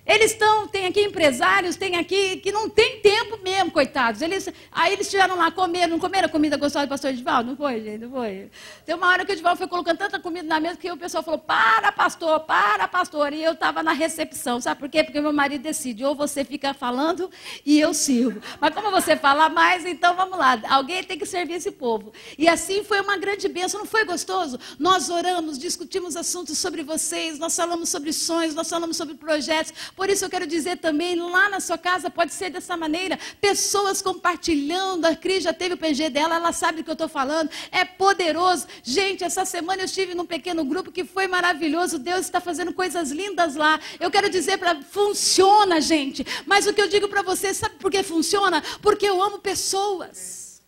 Eles estão, tem aqui empresários, tem aqui que não tem tempo mesmo, coitados. Eles, aí eles estiveram lá comer, não comeram comida gostosa do pastor Edivaldo? Não foi, gente, não foi. Tem uma hora que o Edivaldo foi colocando tanta comida na mesa que o pessoal falou: para, pastor, para, pastor. E eu estava na recepção, sabe por quê? Porque meu marido decide, ou você fica falando e eu sirvo. Mas como você fala mais, então vamos lá, alguém tem que servir esse povo. E assim foi uma grande bênção, não foi gostoso? Nós oramos, discutimos assuntos sobre vocês, nós falamos sobre sonhos, nós falamos sobre projetos por isso eu quero dizer também, lá na sua casa pode ser dessa maneira, pessoas compartilhando, a Cris já teve o PG dela, ela sabe do que eu estou falando, é poderoso. Gente, essa semana eu estive num pequeno grupo que foi maravilhoso, Deus está fazendo coisas lindas lá. Eu quero dizer para funciona, gente. Mas o que eu digo para você, sabe por que funciona? Porque eu amo pessoas.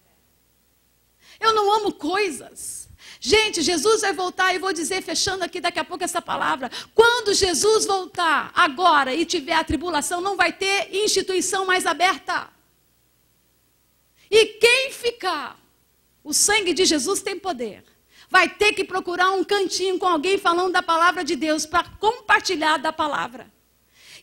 Eu não amo coisas. Gente, Jesus vai voltar e vou dizer, fechando aqui daqui a pouco essa palavra. Quando Jesus voltar agora e tiver a tribulação, não vai ter instituição mais aberta. E quem ficar, o sangue de Jesus tem poder. Vai ter que procurar um cantinho com alguém falando da palavra de Deus para compartilhar da palavra.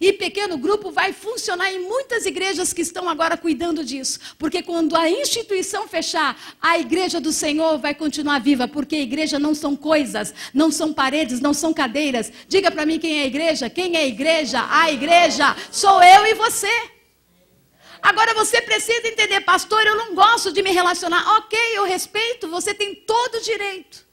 E pequeno grupo vai funcionar em muitas igrejas que estão agora cuidando disso. Porque quando a instituição fechar, a igreja do Senhor vai continuar viva. Porque igreja não são coisas, não são paredes, não são cadeiras. Diga para mim quem é a igreja. Quem é a igreja? A igreja sou eu e você. Agora você precisa entender, pastor, eu não gosto de me relacionar. Ok, eu respeito, você tem todo o direito.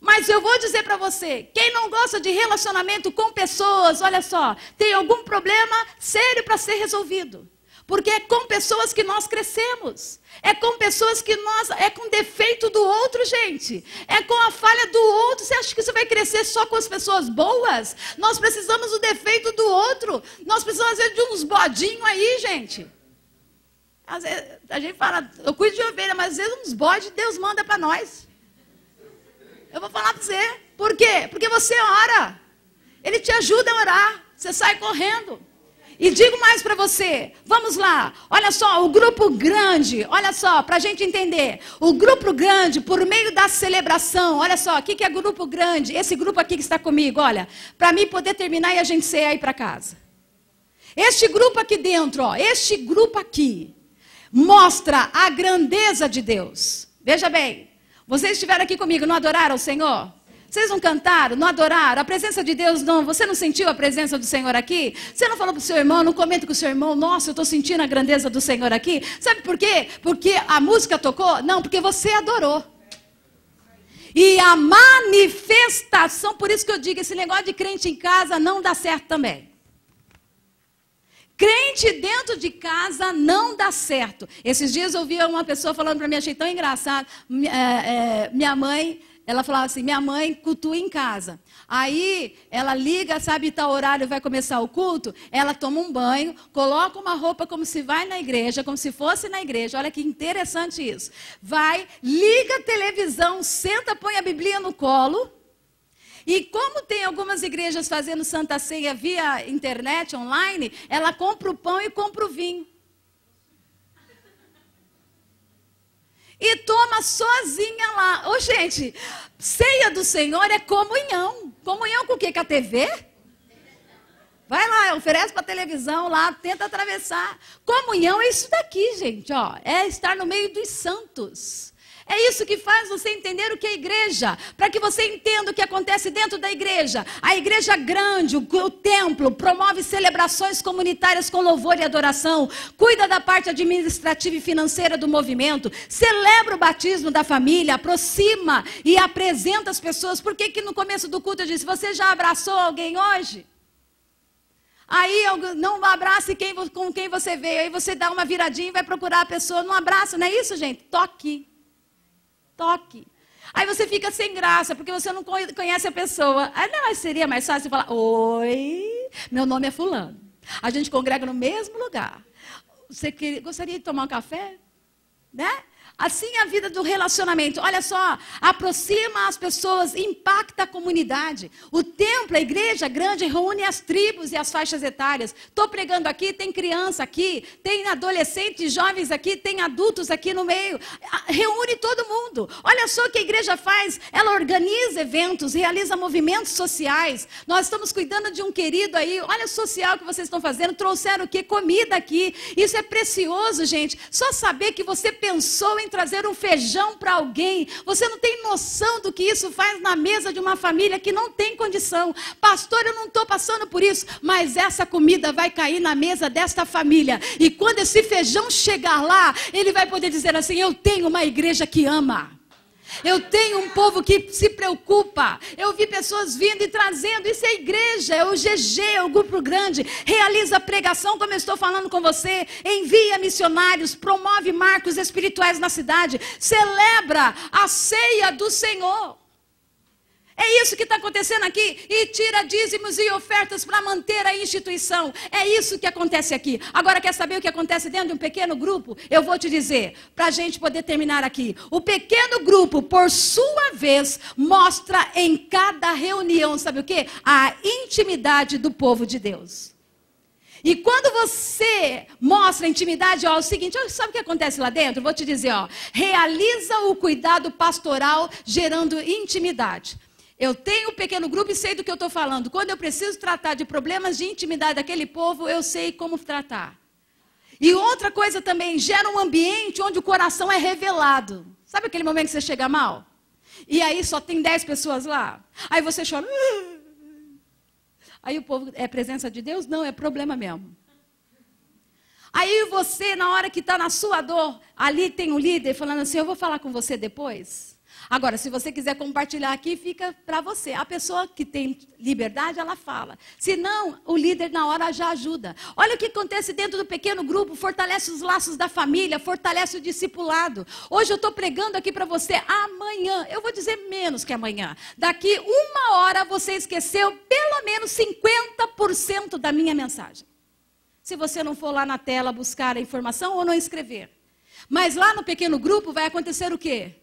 Mas eu vou dizer para você, quem não gosta de relacionamento com pessoas, olha só, tem algum problema sério para ser resolvido. Porque é com pessoas que nós crescemos. É com pessoas que nós. É com defeito do outro, gente. É com a falha do outro. Você acha que você vai crescer só com as pessoas boas? Nós precisamos do defeito do outro. Nós precisamos, às vezes, de uns bodinhos aí, gente. Às vezes, a gente fala, eu cuido de ovelha, mas às vezes uns bodes Deus manda para nós. Eu vou falar para você. Por quê? Porque você ora. Ele te ajuda a orar. Você sai correndo. E digo mais para você, vamos lá, olha só, o grupo grande, olha só, para a gente entender, o grupo grande, por meio da celebração, olha só, o que, que é grupo grande? Esse grupo aqui que está comigo, olha, para mim poder terminar e a gente sair aí para casa. Este grupo aqui dentro, ó, este grupo aqui, mostra a grandeza de Deus. Veja bem, vocês estiveram aqui comigo, não adoraram o Senhor? Vocês não cantaram, não adoraram? A presença de Deus não. Você não sentiu a presença do Senhor aqui? Você não falou para o seu irmão, não comenta com o seu irmão, nossa, eu estou sentindo a grandeza do Senhor aqui? Sabe por quê? Porque a música tocou? Não, porque você adorou. E a manifestação, por isso que eu digo, esse negócio de crente em casa não dá certo também. Crente dentro de casa não dá certo. Esses dias eu ouvi uma pessoa falando para mim, achei tão engraçado. É, é, minha mãe, ela falava assim: minha mãe cultua em casa. Aí ela liga, sabe, tal tá horário vai começar o culto. Ela toma um banho, coloca uma roupa como se vai na igreja, como se fosse na igreja. Olha que interessante isso. Vai, liga a televisão, senta, põe a Bíblia no colo e como tem algumas igrejas fazendo Santa Ceia via internet, online, ela compra o pão e compra o vinho. E toma sozinha lá. Ô, gente, ceia do Senhor é comunhão. Comunhão com o quê? Com a TV? Vai lá, oferece para a televisão lá, tenta atravessar. Comunhão é isso daqui, gente, ó. É estar no meio dos santos. É isso que faz você entender o que é igreja, para que você entenda o que acontece dentro da igreja. A igreja grande, o, o templo, promove celebrações comunitárias com louvor e adoração, cuida da parte administrativa e financeira do movimento, celebra o batismo da família, aproxima e apresenta as pessoas. Por que, que no começo do culto eu disse: Você já abraçou alguém hoje? Aí não abrace quem, com quem você veio. Aí você dá uma viradinha e vai procurar a pessoa. Não abraça, não é isso, gente? Toque toque. Aí você fica sem graça, porque você não conhece a pessoa. Ah, não, mas seria mais fácil falar: Oi, meu nome é Fulano. A gente congrega no mesmo lugar. Você queria, gostaria de tomar um café? Né? Assim é a vida do relacionamento. Olha só, aproxima as pessoas, impacta a comunidade. O templo, a igreja grande, reúne as tribos e as faixas etárias. Estou pregando aqui, tem criança aqui, tem adolescentes, jovens aqui, tem adultos aqui no meio. Reúne todo mundo. Olha só o que a igreja faz. Ela organiza eventos, realiza movimentos sociais. Nós estamos cuidando de um querido aí. Olha o social que vocês estão fazendo. Trouxeram o quê? Comida aqui. Isso é precioso, gente. Só saber que você pensou em trazer um feijão para alguém. Você não tem noção do que isso faz na mesa de uma família que não tem condição. Pastor, eu não estou passando por isso, mas essa comida vai cair na mesa desta família. E quando esse feijão chegar lá, ele vai poder dizer assim: Eu tenho uma igreja que ama. Eu tenho um povo que se preocupa. Eu vi pessoas vindo e trazendo. Isso é igreja, é o GG, é o grupo grande. Realiza pregação, como eu estou falando com você. Envia missionários, promove marcos espirituais na cidade. Celebra a ceia do Senhor. É isso que está acontecendo aqui. E tira dízimos e ofertas para manter a instituição. É isso que acontece aqui. Agora, quer saber o que acontece dentro de um pequeno grupo? Eu vou te dizer, para a gente poder terminar aqui. O pequeno grupo, por sua vez, mostra em cada reunião, sabe o que? A intimidade do povo de Deus. E quando você mostra intimidade, ó, é o seguinte, sabe o que acontece lá dentro? Vou te dizer, ó, realiza o cuidado pastoral gerando intimidade. Eu tenho um pequeno grupo e sei do que eu estou falando. Quando eu preciso tratar de problemas de intimidade daquele povo, eu sei como tratar. E outra coisa também, gera um ambiente onde o coração é revelado. Sabe aquele momento que você chega mal? E aí só tem 10 pessoas lá. Aí você chora. Aí o povo, é presença de Deus? Não, é problema mesmo. Aí você, na hora que está na sua dor, ali tem um líder falando assim: Eu vou falar com você depois. Agora, se você quiser compartilhar aqui, fica para você. A pessoa que tem liberdade, ela fala. Se não, o líder na hora já ajuda. Olha o que acontece dentro do pequeno grupo, fortalece os laços da família, fortalece o discipulado. Hoje eu estou pregando aqui para você, amanhã, eu vou dizer menos que amanhã. Daqui uma hora você esqueceu pelo menos 50% da minha mensagem. Se você não for lá na tela buscar a informação ou não escrever. Mas lá no pequeno grupo vai acontecer o quê?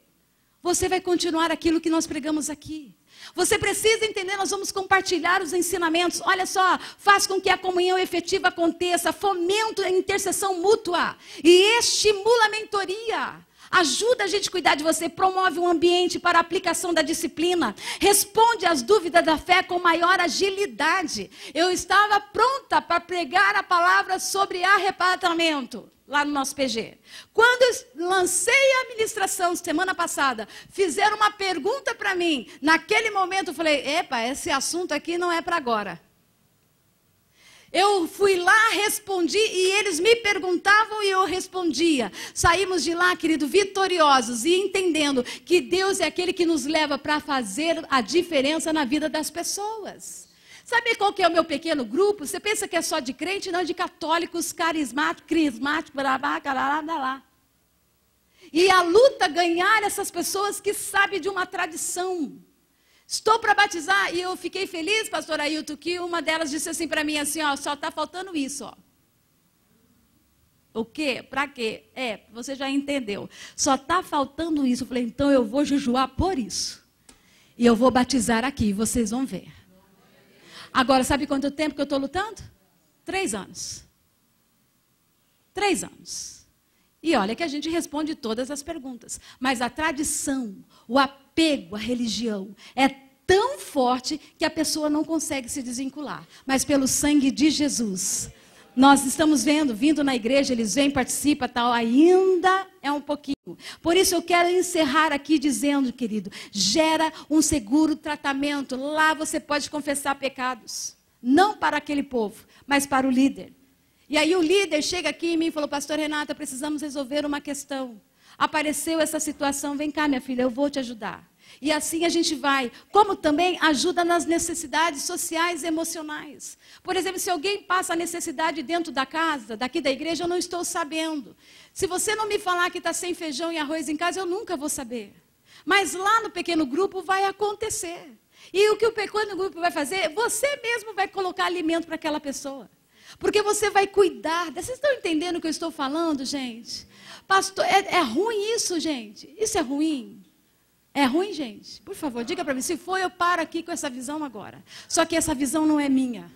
você vai continuar aquilo que nós pregamos aqui. Você precisa entender, nós vamos compartilhar os ensinamentos. Olha só, faz com que a comunhão efetiva aconteça, fomenta a intercessão mútua e estimula a mentoria. Ajuda a gente a cuidar de você, promove um ambiente para a aplicação da disciplina, responde às dúvidas da fé com maior agilidade. Eu estava pronta para pregar a palavra sobre arrebatamento lá no nosso PG. Quando eu lancei a administração semana passada, fizeram uma pergunta para mim. Naquele momento eu falei: "Epa, esse assunto aqui não é para agora". Eu fui lá, respondi e eles me perguntavam e eu respondia. Saímos de lá, querido, vitoriosos e entendendo que Deus é aquele que nos leva para fazer a diferença na vida das pessoas. Sabe qual que é o meu pequeno grupo? Você pensa que é só de crente, não, de católicos, carismáticos, crismáticos, blá, blá, blá, E a luta ganhar essas pessoas que sabem de uma tradição. Estou para batizar e eu fiquei feliz, pastor Ailton, que uma delas disse assim para mim, assim, ó, só está faltando isso, ó. O quê? Para quê? É, você já entendeu. Só está faltando isso. Eu falei, então eu vou jejuar por isso. E eu vou batizar aqui, vocês vão ver. Agora, sabe quanto tempo que eu estou lutando? Três anos. Três anos. E olha que a gente responde todas as perguntas. Mas a tradição, o apego à religião é tão forte que a pessoa não consegue se desvincular. Mas pelo sangue de Jesus nós estamos vendo, vindo na igreja, eles vêm, participam, tal, ainda é um pouquinho. Por isso eu quero encerrar aqui dizendo, querido, gera um seguro tratamento. Lá você pode confessar pecados, não para aquele povo, mas para o líder. E aí o líder chega aqui em mim e falou: "Pastor Renata, precisamos resolver uma questão. Apareceu essa situação, vem cá, minha filha, eu vou te ajudar." E assim a gente vai. Como também ajuda nas necessidades sociais e emocionais. Por exemplo, se alguém passa necessidade dentro da casa, daqui da igreja, eu não estou sabendo. Se você não me falar que está sem feijão e arroz em casa, eu nunca vou saber. Mas lá no pequeno grupo vai acontecer. E o que o pequeno grupo vai fazer? Você mesmo vai colocar alimento para aquela pessoa. Porque você vai cuidar. Vocês estão entendendo o que eu estou falando, gente? Pastor, é, é ruim isso, gente. Isso é ruim. É ruim, gente? Por favor, diga para mim. Se foi, eu paro aqui com essa visão agora. Só que essa visão não é minha.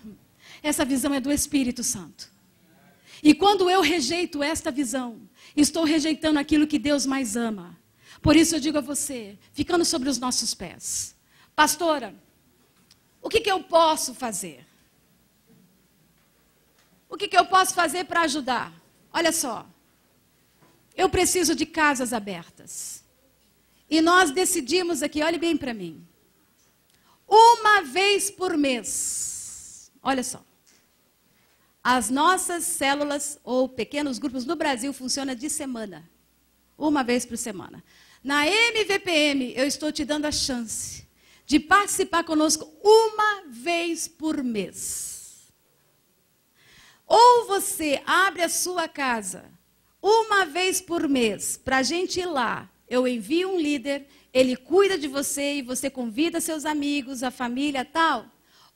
Essa visão é do Espírito Santo. E quando eu rejeito esta visão, estou rejeitando aquilo que Deus mais ama. Por isso eu digo a você, ficando sobre os nossos pés. Pastora, o que, que eu posso fazer? O que, que eu posso fazer para ajudar? Olha só, eu preciso de casas abertas. E nós decidimos aqui, olhe bem para mim. Uma vez por mês. Olha só. As nossas células ou pequenos grupos no Brasil funciona de semana. Uma vez por semana. Na MVPM, eu estou te dando a chance de participar conosco uma vez por mês. Ou você abre a sua casa uma vez por mês para a gente ir lá eu envio um líder, ele cuida de você e você convida seus amigos, a família, tal.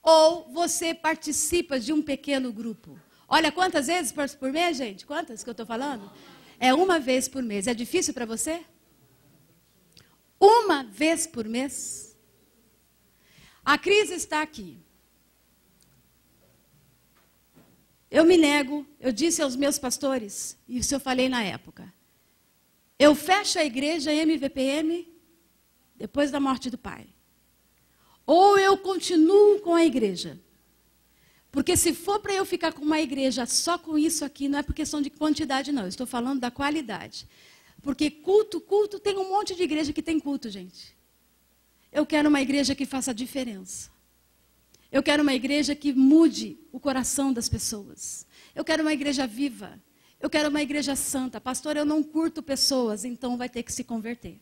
Ou você participa de um pequeno grupo. Olha quantas vezes por, por mês, gente? Quantas que eu estou falando? É uma vez por mês. É difícil para você? Uma vez por mês? A crise está aqui. Eu me nego, eu disse aos meus pastores, isso eu falei na época. Eu fecho a igreja MVPM depois da morte do pai. Ou eu continuo com a igreja. Porque se for para eu ficar com uma igreja só com isso aqui, não é por questão de quantidade, não. Eu estou falando da qualidade. Porque culto, culto, tem um monte de igreja que tem culto, gente. Eu quero uma igreja que faça diferença. Eu quero uma igreja que mude o coração das pessoas. Eu quero uma igreja viva. Eu quero uma igreja santa. Pastora, eu não curto pessoas, então vai ter que se converter.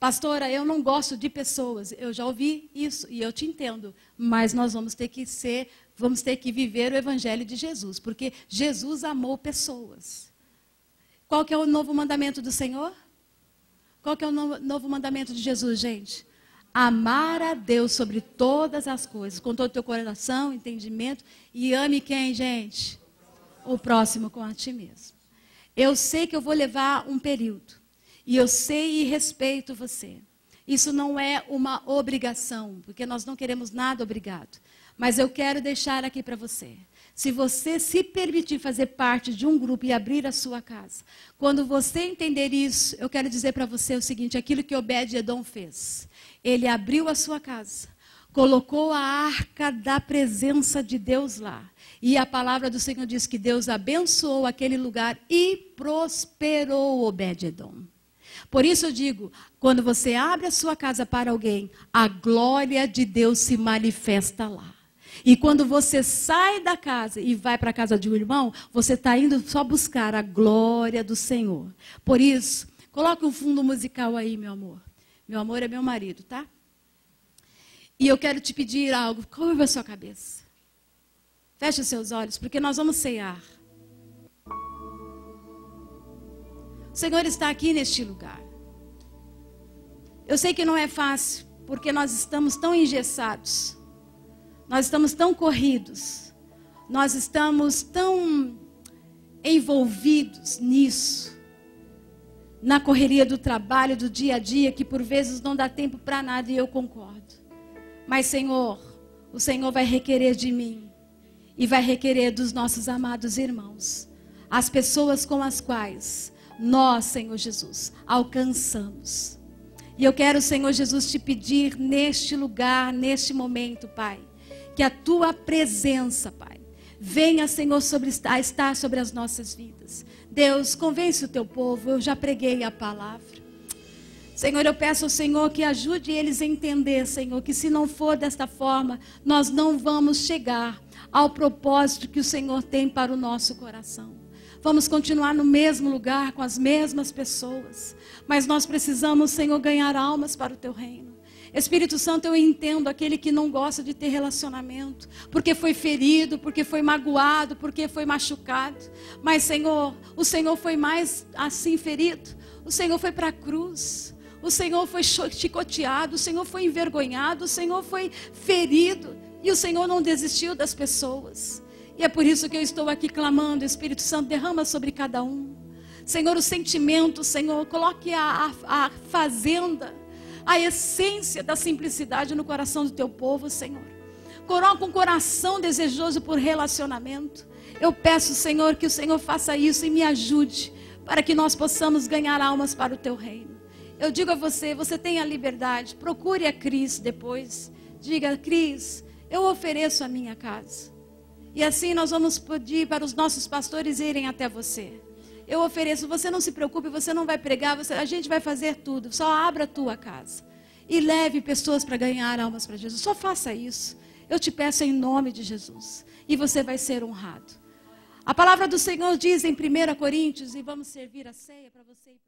Pastora, eu não gosto de pessoas. Eu já ouvi isso e eu te entendo, mas nós vamos ter que ser, vamos ter que viver o evangelho de Jesus, porque Jesus amou pessoas. Qual que é o novo mandamento do Senhor? Qual que é o novo, novo mandamento de Jesus, gente? Amar a Deus sobre todas as coisas, com todo o teu coração, entendimento, e ame quem, gente? o próximo com a ti mesmo. Eu sei que eu vou levar um período. E eu sei e respeito você. Isso não é uma obrigação, porque nós não queremos nada obrigado. Mas eu quero deixar aqui para você. Se você se permitir fazer parte de um grupo e abrir a sua casa, quando você entender isso, eu quero dizer para você o seguinte: aquilo que Obed-Edom fez. Ele abriu a sua casa colocou a arca da presença de Deus lá. E a palavra do Senhor diz que Deus abençoou aquele lugar e prosperou Obed-Edom. Por isso eu digo, quando você abre a sua casa para alguém, a glória de Deus se manifesta lá. E quando você sai da casa e vai para a casa de um irmão, você está indo só buscar a glória do Senhor. Por isso, coloque um fundo musical aí, meu amor. Meu amor é meu marido, tá? E eu quero te pedir algo. Curva a sua cabeça. Feche os seus olhos, porque nós vamos cear. O Senhor está aqui neste lugar. Eu sei que não é fácil, porque nós estamos tão engessados. Nós estamos tão corridos. Nós estamos tão envolvidos nisso na correria do trabalho, do dia a dia, que por vezes não dá tempo para nada, e eu concordo. Mas, Senhor, o Senhor vai requerer de mim e vai requerer dos nossos amados irmãos, as pessoas com as quais nós, Senhor Jesus, alcançamos. E eu quero, Senhor Jesus, te pedir neste lugar, neste momento, Pai, que a tua presença, Pai, venha, Senhor, sobre, a estar sobre as nossas vidas. Deus, convence o teu povo, eu já preguei a palavra. Senhor, eu peço ao Senhor que ajude eles a entender, Senhor, que se não for desta forma, nós não vamos chegar ao propósito que o Senhor tem para o nosso coração. Vamos continuar no mesmo lugar, com as mesmas pessoas. Mas nós precisamos, Senhor, ganhar almas para o teu reino. Espírito Santo, eu entendo aquele que não gosta de ter relacionamento, porque foi ferido, porque foi magoado, porque foi machucado. Mas, Senhor, o Senhor foi mais assim ferido. O Senhor foi para a cruz o Senhor foi chicoteado, o Senhor foi envergonhado, o Senhor foi ferido. E o Senhor não desistiu das pessoas. E é por isso que eu estou aqui clamando, Espírito Santo, derrama sobre cada um. Senhor, o sentimento, Senhor, coloque a, a, a fazenda, a essência da simplicidade no coração do teu povo, Senhor. Coloca um coração desejoso por relacionamento. Eu peço, Senhor, que o Senhor faça isso e me ajude para que nós possamos ganhar almas para o teu reino. Eu digo a você, você tem a liberdade. Procure a Cris depois. Diga, Cris, eu ofereço a minha casa. E assim nós vamos pedir para os nossos pastores irem até você. Eu ofereço, você não se preocupe, você não vai pregar, você, a gente vai fazer tudo. Só abra a tua casa e leve pessoas para ganhar almas para Jesus. Só faça isso. Eu te peço em nome de Jesus. E você vai ser honrado. A palavra do Senhor diz em 1 Coríntios, e vamos servir a ceia para você.